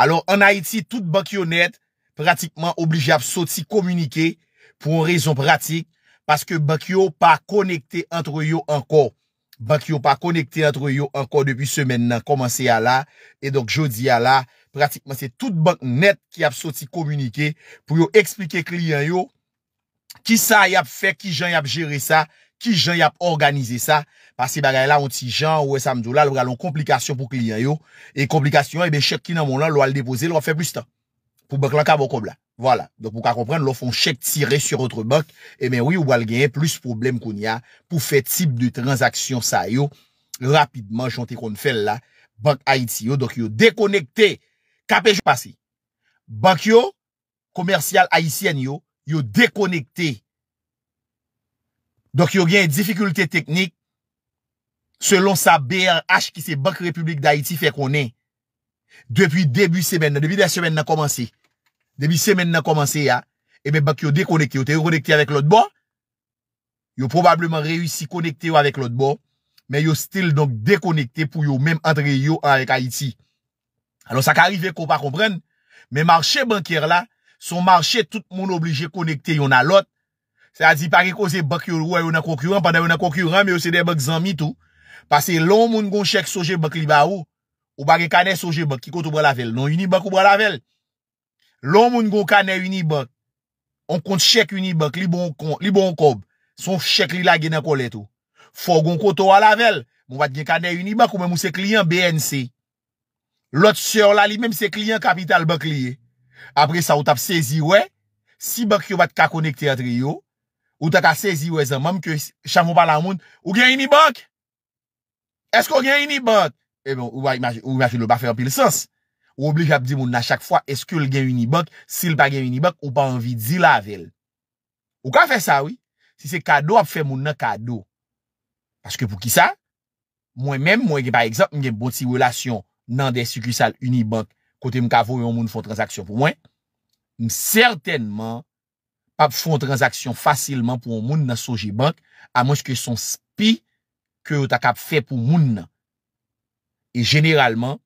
Alors, en Haïti, tout bank yo net pratikman oblige ap soti komunike pou yon rezon pratik paske bank yo pa konekte antre yo anko. Bank yo pa konekte antre yo anko depi semen nan komanse ya la. Et donc, jodi ya la, pratikman se tout bank net ki ap soti komunike pou yo explike klien yo ki sa yap fe, ki jan yap jere sa, ki jan yap organize sa. Pase bagay la, onti jan, ouwe samdou la, lwagalon komplikasyon pou kliyan yo, e komplikasyon, ebe, chek ki nan moun lan, lwa l depoze, lwa fe plus tan. Pou bank lanka bokob la. Vwala, donk pou ka komprende, lwafon chek tire sur otre bank, ebe, wye, wwal genye plus problem koun ya, pou fe tip de transaksyon sa yo, rapidman, jante kon fel la, bank Haiti yo, donk yo dekonekte, kape jw pase. Bank yo, komersyal Haitian yo, yo dekonekte, donk yo genye difikulte teknik, selon sa BRH qui c'est Banque République d'Haïti fait qu'on est. Depuis début semaine, depuis la semaine n'a commencé. Depuis semaine n'a commencé, Et eh ben banque ont déconnecté, yo te connecté avec l'autre bord. Yo probablement réussi connecter avec l'autre bord. Mais yo still donc déconnecté pour yo même entre yo avec Haïti. Alors, ça qu'arrive qu'on pas comprendre. Mais marché bancaire là, son marché, tout le monde obligé connecter yon à l'autre. C'est-à-dire, pas que c'est banque yo, y en a concurrent, pendant yo a concurrent, mais c'est des banques amis tout. Pase loun moun goun chèk sojè bèk li ba ou, ou bagè kane sojè bèk ki koto bè la vèl. Non, yon ni bèk ou bè la vèl. Loun moun goun kane yon ni bèk, on kont chèk yon ni bèk li bon kob. Son chèk li la genè kolè tou. Fò goun koto wè la vèl, moun bat gen kane yon ni bèk ou mèm ou se kliyen BNC. Lot sè yon la li mèm se kliyen kapital bèk liye. Apre sa ou tap sezi wè, si bèk yon bat kakonek tè atri yo, ou tak a sezi wè zan, mè Esko gen unibank? E eh bon, ou imajin, ou imajin lè pa fè anpil sens. Ou oblige ap di moun nan chak fwa, eske lè gen unibank, sil pa gen unibank, ou pa anvi di lavel. Ou ka fè sa, oui? Si se kado ap fè moun nan kado. Paskè pou ki sa? Mwen men, mwen gen par ekzamp, mwen gen boti wèlasyon nan den sikusal unibank, kote mkavou yon moun fòn transaksyon pou mwen, mwen m'm sertenman ap fòn transaksyon fasilman pou moun nan soji bank, a mwen skè son spi que vous avez fait pour moun. Et généralement,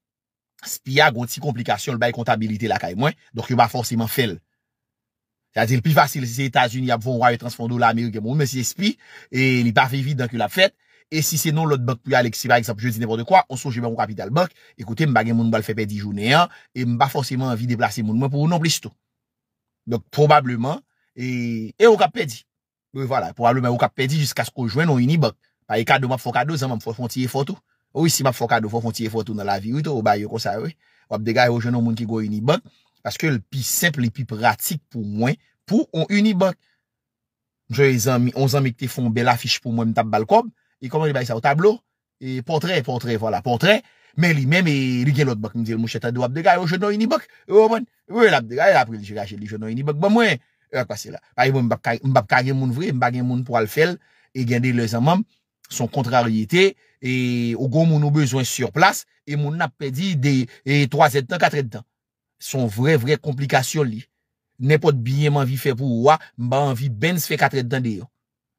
spia a ti complication le comptabilité la kay moins donc il pas forcément faire. c'est-à-dire le plus facile si les États-Unis a vont roi et transfondo, américain bon mais c'est spi et il pas fait évident que la fait. et si c'est non l'autre banque puis Alexis par exemple je dis n'importe quoi on songe mon capital banque écoutez m'pa mon moun bal fait perdre journée hein, et m'pa forcément envie de déplacer moun pour non plus tout donc probablement et et au cap perdu voilà probablement au cap perdu jusqu'à ce qu'on joigne une banque A yi e kado map fokado, zanman fon tiye fotou. Ou si map fokado fon tiye fotou nan la vi wito, ou bay e. yo konsa we. Wap de gaye ou jenon moun ki go unibank. Paske le pi simple, le pi pratik pou mwen, pou on unibank. Mwen jenon, on zanmen ki te fon bel afish pou mwen, mwen tab balkom. E koman yi bay sa w tablo, e potre, potre, voilà, potre. Men li men, men li gen lot bak, mwen jenon moun cheta de wap de gaye ou jenon unibank. Ou wap mwen, ou wap e de gaye, apri li jenon unibank. Bon mwen, ou wap kwa se la. A yi mwen m Son kontraryete, e, ou goun moun ou bezwen sur plas, e moun ap pedi de 3 e, et tan, 4 et tan. Son vre vre komplikasyon li. Nèpot biye man vi fe pou wap, mba an vi bens fe 4 et tan de yo.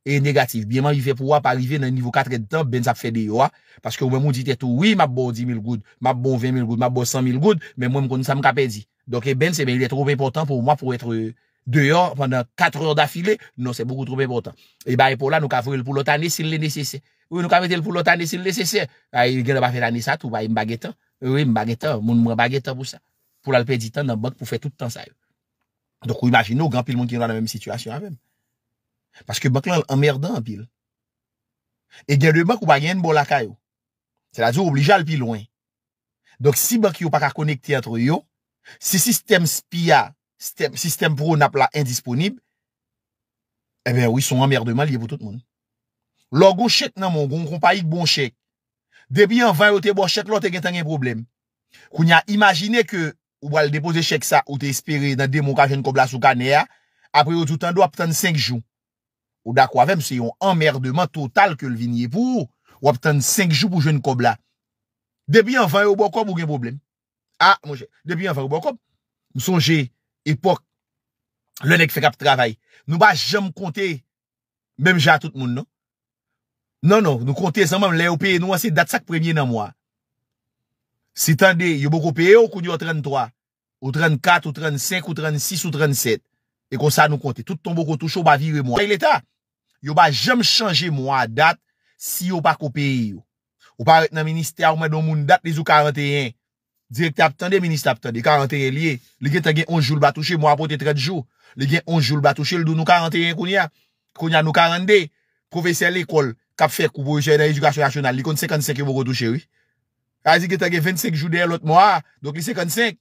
E negatif, biye man vi fe pou wap, arive nan nivou 4 et tan, bens ap fe de yo wap. Paske ou mwen moun dit eto, oui, mab bo 10 mil goud, mab bo 20 mil goud, mab bo 100 mil goud, men mwen mkonousan mka pedi. Donke bens, e bè, e ilè trope important pou mwa, pou etre... Dè yon, pandan 4 yor d'afile, nou se boukou troube botan. E baye pou la, nou ka vwe l pou lota ni sin le nese se. Ou nou ka vwe l pou lota ni sin le nese se. Ay, gen de ba fwe la nese sa tou baye mbagetan. Ou e mbagetan, moun mwa mbagetan pou sa. Pou la l pe di tan nan bok pou fwe tout tan sa yo. Dok ou imagine ou, gampil moun ki nan la mèm situasyon avèm. Paske bok la l emmerdan apil. E gen de bok ou baye en bolaka yo. Se la zou oblija l pi loin. Dok si bok yo pa ka konekte atro yo, se sistem spiya Sistem pro napla indisponib, e ben bon bon ou yi son emmerdeman liye pou tout moun. Lò gò chèk nan moun, gong kompa yi k bon chèk, debi an vay ou te bo chèk lò te gen tan gen problem. Koun ya imagine ke ou wale depose chèk sa ou te espere nan demokajen kobla sou kane ya, apri ou toutan do ap tan 5 jou. Ou da kwa vem se yon emmerdeman total ke l'vinye pou, ou ap tan 5 jou pou gen kobla. Debi an vay ou bo kob ou gen problem. A, ah, moun chèk, debi an vay ou bo kob, mou son jèye, Epoch, le nek fe kap travay. Nou ba jom konte, mem ja tout moun, non? Non, non, nou konte san moun, le oupeye nou anse dat sak premye nan mwa. Si tan de, yo bo kopeye ou kouni ou 33, ou 34, ou 35, ou 36, ou 37. E kon sa nou konte, tout ton bo koutou chou ba vire mwa. Yon ba jom chanje mwa dat si yo pa kopeye yon. Ou pa ret nan minister ou mwen don moun dat les ou 41. Direkta ap tande, minist ap tande, karente e liye. Li gen ten gen 11 joul batouche, mwa apote 30 joul. Li gen 11 joul batouche, lido nou karente e kounia. Kounia nou karente e. Profesye l'ekol, kapfe koubo yosey nan edukasyon asyonal. Li kon 55 e mwoko touche, oui. Azi gen ten gen 25 joul de l'ot mwa, donk li 55.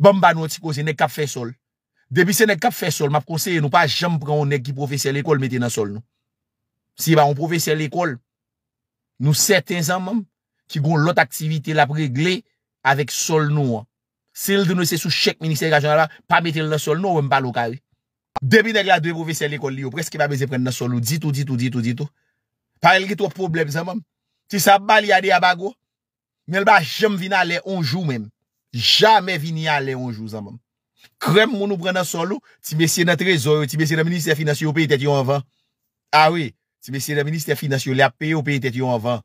Bamba nou ti pose, nek kapfe sol. Depi se nek kapfe sol, map konseye nou pa jem pran ou nek ki profese l'ekol meti nan sol nou. Si ba ou profese l'ekol, nou 7 ansan mwam, Ki gon lot aktivite la pregle avèk sol nou an. Sel di nou se sou chèk ministeri kajon alba, pa metel nan sol nou wèm pal ou kari. Demi deg la devou ve se le kol li yo, preske pa beze pren nan sol nou, ditou, ditou, ditou, ditou. Par elke trok problem zan mam. Ti sa bal yade a bago. Mèl ba jem vina le onjou mèm. Jamè vini ale onjou zan mam. Krem moun ou pren nan sol nou, ti mesye nan trezor yo, ti mesye nan ministeri finansyon yo pey tet yo anvan. A ah wè, ti mesye nan ministeri finansyon yo, la pey yo pey tet yo anvan.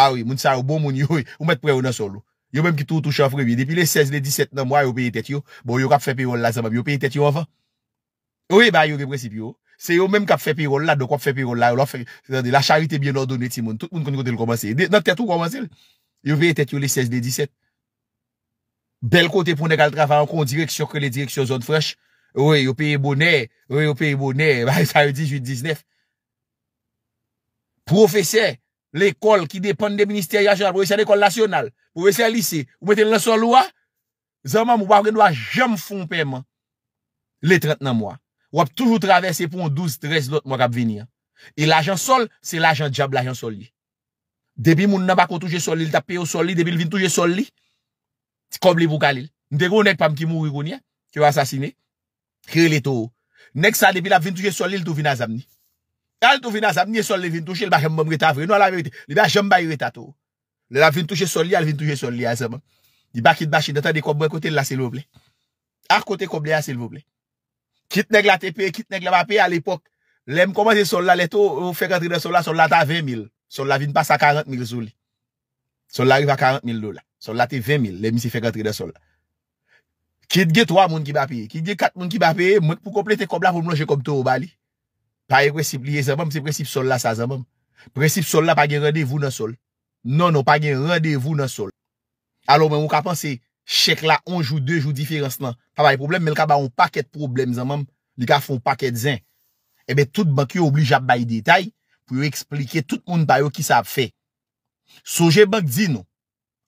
Ah moun sa ou bon moun yo, ou met pre ou nan sol. Yo menm ki tou tou chanf revi. Depi le 16, le 17 nan mwa yo peye tet yo. Bon yo kap fe pey roll la zanmab. Yo peye tet yo avan. Wey ba yo represe pi yo. Se yo menm kap fe pey roll la, do kap fe pey roll la. La charite bien ordone ti moun. Tout moun kon kontel komanse. Yo peye tet yo le 16, le 17. Bel kote pwone kal trafa an kon direksyon kre le direksyon zon frech. Wey yo peye bonè. Wey yo peye bonè. Ba yon sa yon 18-19. Profesey. L'ekol ki depen de ministeri asyonal, pou wesey ekol asyonal, pou wesey lisey, ou meten lansol ou a? Zaman mou bavre nou a jem fon pèman. Le trent nan mou a. Wap toujou travese pon 12-13 lot mou ak ap vini a. E l'ajan sol, se l'ajan diab l'ajan sol li. Depi moun nan bako touje sol li, l tapè yo sol li, depi l vintouje sol li, ti kob li pou kalil. Ndegou nèk pam ki mou wikoun ya, ki yo asasine, kre li tou. Nèk sa depi l ap vintouje sol li, l tou vina zamni. Al tou vin asam, niye sol le vin touche, le bakèm mèm reta vre. Nou al ame rete, le bakèm jèm bay reta tou. Le la vin touche sol li, al vin touche sol li asam. Di bakit bashi, netan di kobwen kote la sil vople. Ak kote kobwen la sil vople. Kit neg la tepe, kit neg la vape al epok. Lem koman se sol la, le tou fèkantri de sol la, sol la ta 20.000. Sol la vin pas a 40.000 zoul. Sol la riva 40.000 dola. Sol la te 20.000, lem si fèkantri de sol la. Kit ge 3 moun ki vape, kit ge 4 moun ki vape, moun pou komple te kobla pou moun jè kob Pa yon e precipliye zanman, se precipl sol la sa zanman. Precipl sol la pa gen radevou nan sol. Non, non, pa gen radevou nan sol. Alo men, ou ka panse, chek la, on jou, de jou, diferansman. Pa baye problem, men ka baye ou paket problem zanman. Ni ka fon paket zan. Ebe, tout bank yon oubli jap baye detay pou yon eksplike tout moun payo ki sa ap fe. Souje bank di nou.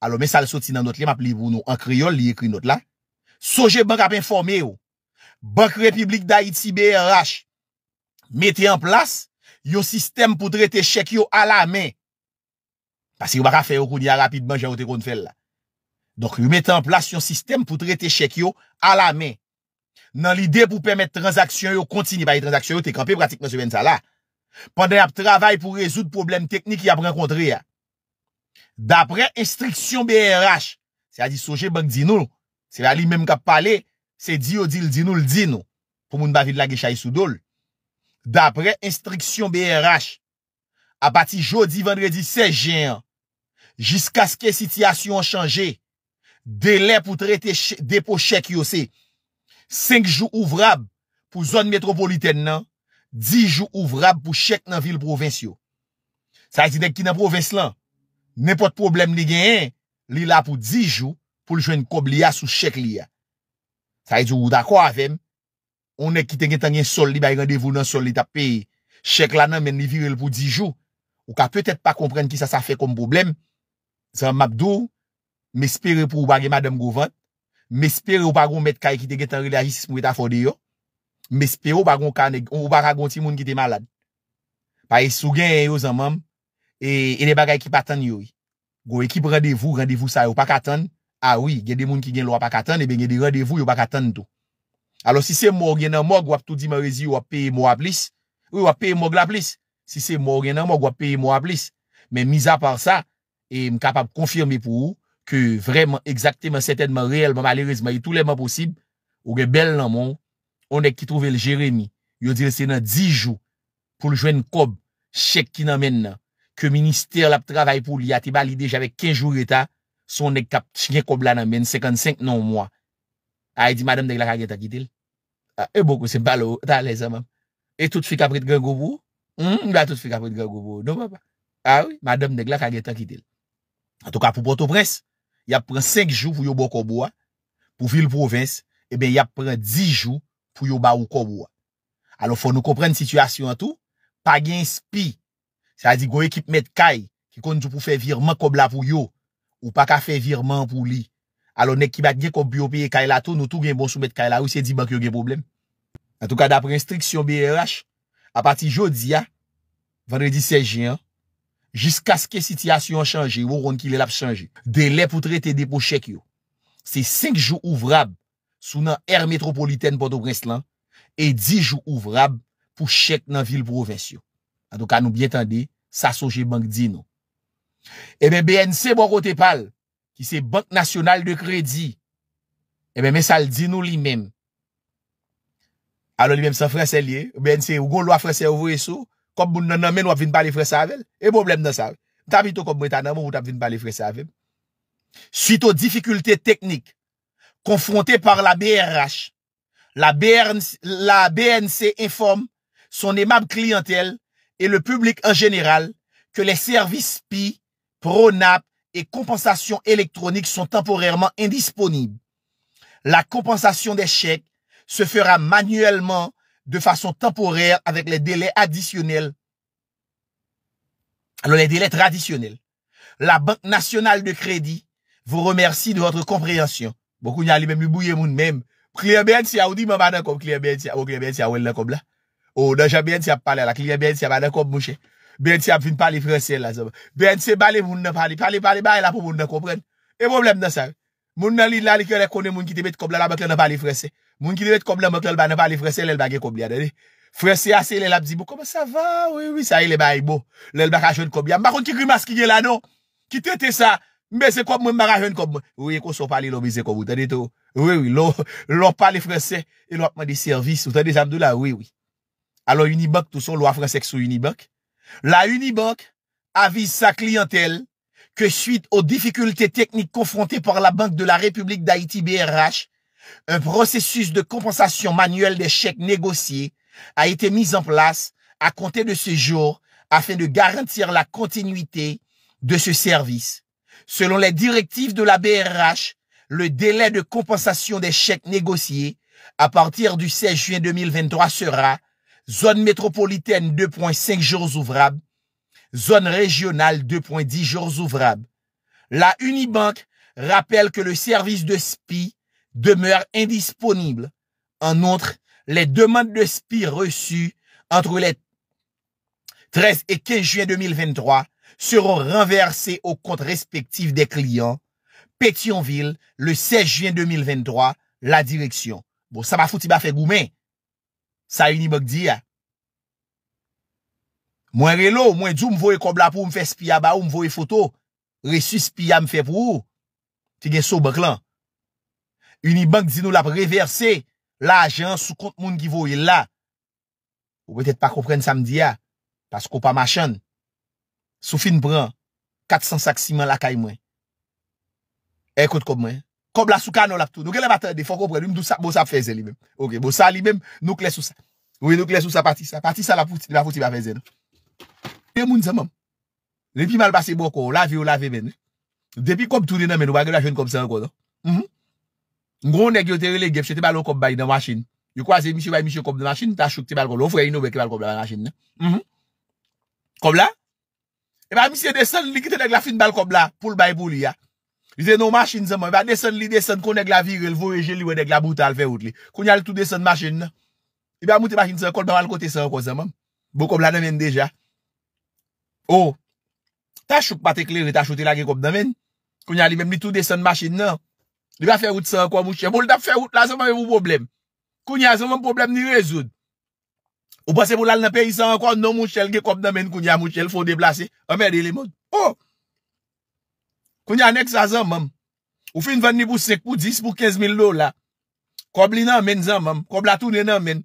Alo men, sa le soti nan not li, map li vou nou, an kriol li ekri not la. Souje bank ap informe yo. Bank Republik Daïti B.R.H., Mette en plas yo sistem pou trete chek yo a la men. Pasi yo baka fè yo kou diya rapidman jan yo te kon fèl la. Donk yo mette en plas yo sistem pou trete chek yo a la men. Nan l'ide pou pèmèt transaksyon yo kontini. Pèmèt transaksyon yo te kampè pratikman se ben sa la. Pèmèm ap travay pou rezout problem teknik yap renkontri ya. Dapre instriksyon B.R.H. Se a di soje bank dinou. Se la li mèm kap pale. Se di yo dil dinou l'dinou. Pou moun bavit la gechay sou dole. Dapre instriksyon BRH, apati jodi vendredi 16 jan, jiska skye sityasyon chanje, dele pou trete depo chek yo se, 5 jou ouvrab pou zon metropoliten nan, 10 jou ouvrab pou chek nan vil provincio. Sa yi didek ki nan provinci lan, nepot problem li genyen, li la pou 10 jou pou ljwen kob liya sou chek liya. Sa yi didek ou da kwa avem, Non, ou ne kite gen tan gen sol li ba yi randevou nan sol li ta peye. Chek lanan men ne virel pou dijou. Ou ka petet pa kompren ki sa sa fe kom problem. Zan Mabdou, mespere pou ou bagay madem govan. Mespere ou bagon met ka yi kite gen tan rile a hisis mou etafode yo. Mespere ou bagon kane, ou baga gonti moun ki te malad. Pa yi sou gen yi yo zan mam, e ne baga yi ki patan yoy. Go ekip randevou, randevou sa yi ou pa katan. A wii, gen de moun ki gen lwa pa katan, e eh ben gen de randevou yi ou pa katan do. Alo si se mor gen nan mog wap tout di ma rezi wap peye mwa plis. Ou wap peye mwa glap plis. Si se mor gen nan mog wap peye mwa plis. Men miza par sa, e m kapap konfirme pou ou, ke vreman, egzakteman, setenman, reelman, malerizman, yi touleman posib, ou gebel nan mon, on dek ki trove l Jeremy. Yo dire se nan 10 jou, pou ljwen kob, chek ki nan men nan, ke minister la ptravay pou li atiba li dejave 15 jou reta, son dek kap chenye kob la nan men, 55 nan mwa. A yi di madame deg la kage takitil. E boku se balo, ta leza mam. E tout fik aprit gen gobo? Mda tout fik aprit gen gobo. Non wapa. Ah a yi, madame deg la kage takitil. An touka pou boto pres, yap pren 5 jou pou yo bo kobo eh a, pou vil provins, e ben yap pren 10 jou pou yo ba ou kobo a. Alo fò nou komprenn situasyon an tou, pa gen spi, sa di go ekip met kaj, ki konjou pou fe virman kob la pou yo, ou pa ka fe virman pou li. alo nek ki bat gen kou biopi e kailato, nou tou gen bon soubet kaila ou se di bank yo gen problem. An tou ka dapre instriksyon B.R.H. a pati jodi a, vendredi 16 jan, jiska ske sityasyon chanje, ou roun ki lel ap chanje. Dele pou trete depo chek yo. Se 5 jou ouvrab sou nan R.M.P.B. e 10 jou ouvrab pou chek nan vil profesyon. An tou ka nou bientande, sa soje bank di nou. E eh men BNC mwakote bon pal. ki se bank nasyonal de kredi, ebe eh mè sa l di nou li mèm. A lò li mèm sa frese liè, ou bèn se ou goun lwa frese ou vwè sou, kop moun nan men wap vin bali frese avèl, e mò blèm nan sa. Ta bito kop mwen ta nan moun wap vin bali frese avèl. Suite ou difikultè teknik, konfronte par la BRH, la BNC inform, son emab klientel, e le publik an jeneral, ke le servis pi, pronap, et compensation électronique sont temporairement indisponibles. La compensation des chèques se fera manuellement de façon temporaire avec les délais additionnels. Alors les délais traditionnels. La Banque nationale de crédit vous remercie de votre compréhension. Beaucoup n'y a même bouillé moun même. Client bien si a ou dit madame comme bien si a ou clear bien Oh, déjà bien si a parlé la client bien si a madame comme bouché. BNC ap fin pali frese la. BNC bale moun nan pali. Pali pali bale la pou moun nan kompren. E problem nan sa. Moun nan li la li kone moun ki te bete komple la mokle nan pali frese. Moun ki te bete komple la mokle la mokle nan pali frese. Lel bagye komple ya dade. Frese ase lel ap zibou. Koma sa va? Oui, oui. Sa e le bagye bo. Lel bagye kachon komple ya. Mbakon ki rimaskige la nou. Ki tete sa. Mbe se komple moun bagye kachon komple. Oui, oui. Koso pali lopize komple. Tade tou. Oui La Unibank avise sa clientèle que suite aux difficultés techniques confrontées par la Banque de la République d'Haïti BRH, un processus de compensation manuelle des chèques négociés a été mis en place à compter de ce jour afin de garantir la continuité de ce service. Selon les directives de la BRH, le délai de compensation des chèques négociés à partir du 16 juin 2023 sera zone métropolitaine 2.5 jours ouvrables, zone régionale 2.10 jours ouvrables. La Unibank rappelle que le service de SPI demeure indisponible. En outre, les demandes de SPI reçues entre les 13 et 15 juin 2023 seront renversées aux comptes respectifs des clients. Pétionville, le 16 juin 2023, la direction. Bon, ça m'a foutu, m'a fait gourmet. Sa unibank di ya. Mwen relo, mwen djou mwoye kob la pou mwfe spi ya ba ou mwoye foto. Resu spi ya mwfe pou ou. Ti gen sou bak lan. Unibank di nou la preverse la ajan sou kont moun ki voye la. Ou petet pa kompren samdi ya. Pas ko pa machan. Sou fin pran. Kat san sak siman la kay mwen. Ekot kob mwen. Kob la sou ka nou lap tou. Nou gen la batay de fok ou pre, nou mdou sa bo sa feze li bem. Ok, bo sa li bem, nou kles ou sa. Ou e nou kles ou sa pati sa. Pati sa la pouti, la pouti ba feze nou. De moun zan mam. Depi mal pase bokou, la ve ou la ve men. Depi kob tou dene men, ou bagay la jen kom se an kodo. Mhm. Ngo nek yo teri le gepche, te balo kob bayi nan masin. Yo kwa ze misye bayi misye kob nan masin, ta chouk te bal kodo. Ou fweye ino weke bal kob la nan masin. Mhm. Kob la? Eba misye de san likite neg la fin bal kob la, poul bayi pouli ya. Bi se nou machin zanman, ba desen li desen konen glavirel, vorejel li wenen glaboutal feyout li. Kounyan non. eh bon, oh. li tout desen machin nan. Iba mouti machin zanman, kout banal kote zanman. Bo koum la demen deja. Ou, ta chouk pati kleri, ta chouti la ge koum demen. Kounyan li mem li tout desen machin nan. Iba feyout zanman koum mouchel. Boul tap feyout la, zanman evou problem. Kounyan zanman problem ni rezoud. Ou basen pou lal napen, i zanman koum nan mouchel, ge koum demen kounyan mouchel, foun deplase. A mèdi li moun Foun yon aneks a zan mam. Ou fin venni pou sek pou 10 pou 15 mil do la. Kob li nan men zan mam. Kob la toune nan men.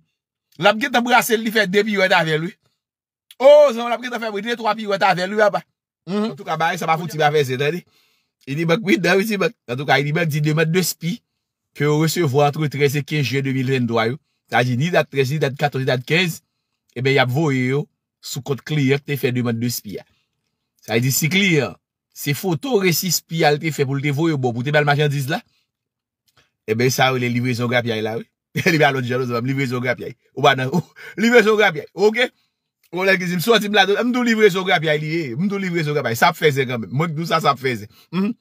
Labge ta brase li fè 2 piwè ta velwe. Ou zan labge ta fè 2 piwè ta velwe. Tantou ka bari sa pa fouti ba fè zan. Yon di bak wite nan wite bak. Tantou ka yon di bak di 2 mat de spi. Ke ou rese vwa an tre 13-15 jè 2020. Ta di ni dat 13, ni dat 14, ni dat 15. Ebe eh yab voye yo. Sou kote kliyè te fè 2 mat de spi ya. Sa yon di si kliyè yo. Se foto resis pi al te fe pou l te voy ou bo pou te bel machin diz la. Ebe sa ou le livre son grap yay la ou. Libe alot jalo zavam. Livre son grap yay. Ou ba nan ou. Livre son grap yay. Ouke. Ou lal kizim. Swati mladou. Mdo livre son grap yay liye. Mdo livre son grap yay. Sa pfeze kamben. Mwenk dousa sa pfeze. Hmm.